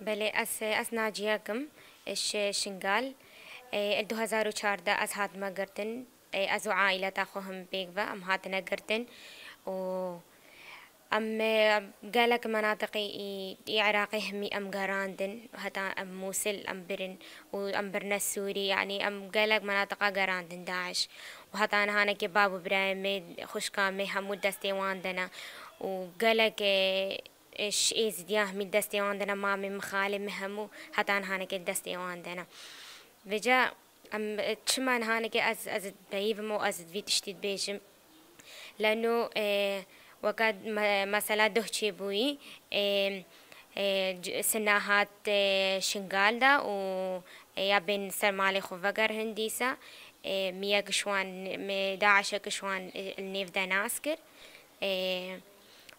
بله از از ناجیه کم اش شنگال دو هزار و چارده از هات مگرتن از عائله تا خوهم بیگ و ام هات نگرتن و ام مناطقی ای عراقی همی ام قراندن هتا ام موسل ام برن و ام برن سوری یعنی ام قالك مناطق قراندن داعش وهتا انا هانا كباب برايم خشكامي همود دستي واندنا وقالك اش ایز دیاه می دستی آن ما مامی مخاله مهمو هتان هانه که دستی آن دنم و جا ام چمان هانه که از از بیوم إيه، إيه، إيه، و از ویتشتید بیشم لانو وقت مثلا ده چی بوی سناهات شنگال دا و یا بین سرمال خو وگر هندیسا میا کشوان داعش کشوان النیف دا ناسکر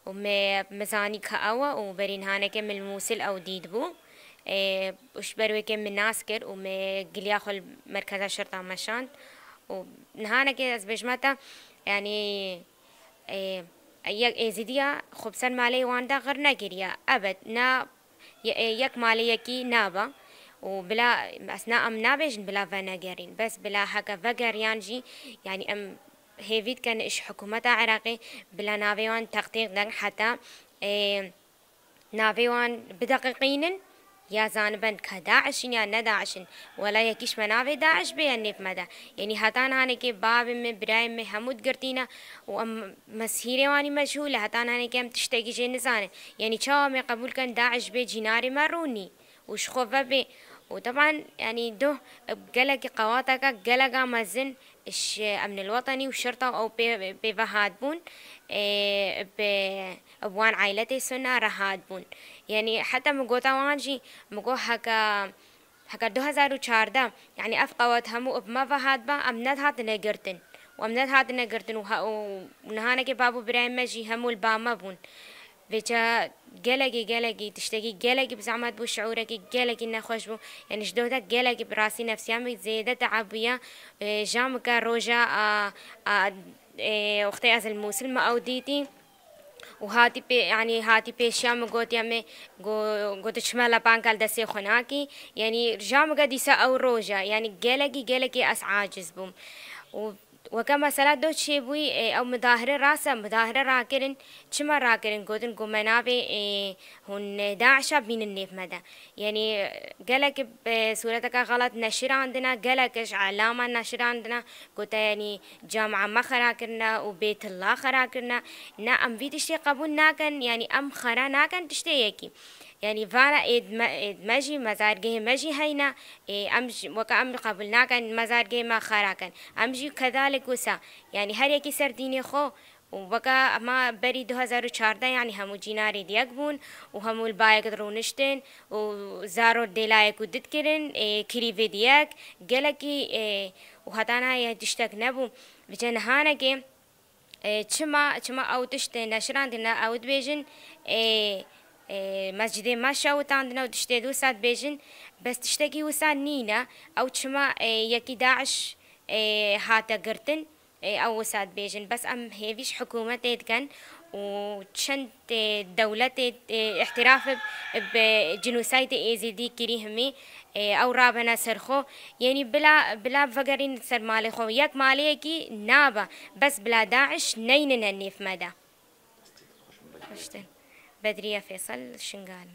ومزاني كأوا وبرين هانك من الموسل او ديدبو إيه، وش كم من ناسكر وما قلياخل مركز الشرطة مشان ونهانا كده از بجمتا يعني إيه، يك ازيديا خبسن مالي واندا غير نجريا ابد نا إيه، يك مالي يكي نابا وبلا اثناء ام نابج بلا فنجرين بس بلا حاجه فجر يانجي يعني ام هيفيد كان اش حكومة عراقي بلا نافيوان تقدیق دن حتا اه، نافيوان بدقيقين يا زانبن كداعش يا نداعش ولا يكيش منافع داعش نيف مدا يعني هتان هاني كي باب مي براي مي همود قرتينا وام مسيري واني مجهولة هتان هاني كي تشتكي جي نزانه يعني شاو مي قبول كان داعش بي جناري ماروني وش خوفه بي وطبعا يعني ده قلق قواتك قلق مزن الأمن الوطني والشرطة أو بفهادبون إيه، بأبوان عائلتي سنة رهادبون يعني حتى مقو توانجي مقو حكا حكا 2014 يعني أفقوات همو بما فهادبا أمنات هات نقرتن وأمنات هات نقرتن ونهانا كي بابو برايم مجي همو الباما بون بيجا قلقي قلقي تشتكي قلقي بزعمات بو شعورك قلقي انه خوش بو يعني شدودك قلقي براسي نفسيا زيادة تعبية جامك روجا وقتي از الموسل ما اوديتي وهاتي بي يعني هاتي بيشيا مغوتيا مي غوتشما لا بانكال دسي خناكي يعني رجام قديسا او روجا يعني قلقي قلقي اس عاجز بوم وكما سلاد شي بوي او مظاهر راسا مظاهر راكرن شما راكرن قوتن قمنابي هن داعشة بين النيف مدى يعني قالك بصورتك غلط نشر عندنا قالكش علامة نشر عندنا قلت يعني جامعة ما خراكرنا وبيت الله خراكرنا نا ام بيت الشي قبول ناكن يعني ام خرا ناكن تشتيكي يعني فارا إد ما إد ماجي مزار جه ماجي هينا إيه أمج وكأمر قبلنا كان مزار جه ما خارا كان أمجي كذلك وسا يعني هر يكي سر ديني خو وكا ما بري 2014 يعني همو جيناري ديك بون وهمو البايك درونشتن وزارو ديلايك ودد كرن إيه كريفي ديك جلكي إيه وهتانا يهدشتك نبو هانا كي إيه چما چما أو نشران دينا اوت بيجن إيه mescidê meşa wtan dine û tiştê dû sed bêjin bes tiştekî wisa nîne ew çima yekî daeş hate girtin ew wisa dibêjin bes em hêvîş hikûmetê dikin û çend dewletê ihtiraf bi cinûsaytê êzîdî kirî hemî ew rabhene ser xwe yenî bila bila vegerîn ser malê xwe yek maleyekî nabe bes bila daeş neynin nêv me de. Hoştin. بدرية فيصل الشنقال